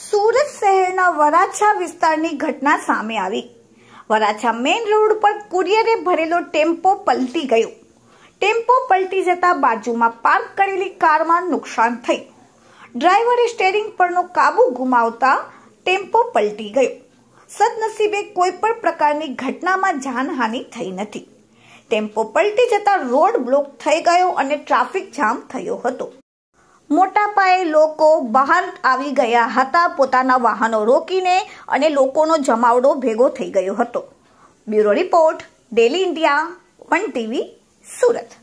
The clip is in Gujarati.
સુરત શહેરના વરાછા વિસ્તારની ઘટના સામે આવી વરાછા મેઇન રોડ પર કુરિયરે ભરેલો ટેમ્પો પલટી ગયો ટેમ્પો પલટી જતા બાજુમાં પાર્ક કરેલી કારમાં નુકસાન થઈ ડ્રાઈવરે સ્ટેરિંગ પરનો કાબુ ગુમાવતા ટેમ્પો પલટી ગયો સદનસીબે કોઈ પણ પ્રકારની ઘટનામાં જાનહાનિ થઈ નથી ટેમ્પો પલટી જતા રોડ બ્લોક થઈ ગયો અને ટ્રાફિક જામ થયો હતો મોટા પાયે લોકો બહાર આવી ગયા હતા પોતાના વાહનો રોકીને અને લોકોનો જમાવડો ભેગો થઈ ગયો હતો bureau report daily India one TV Surat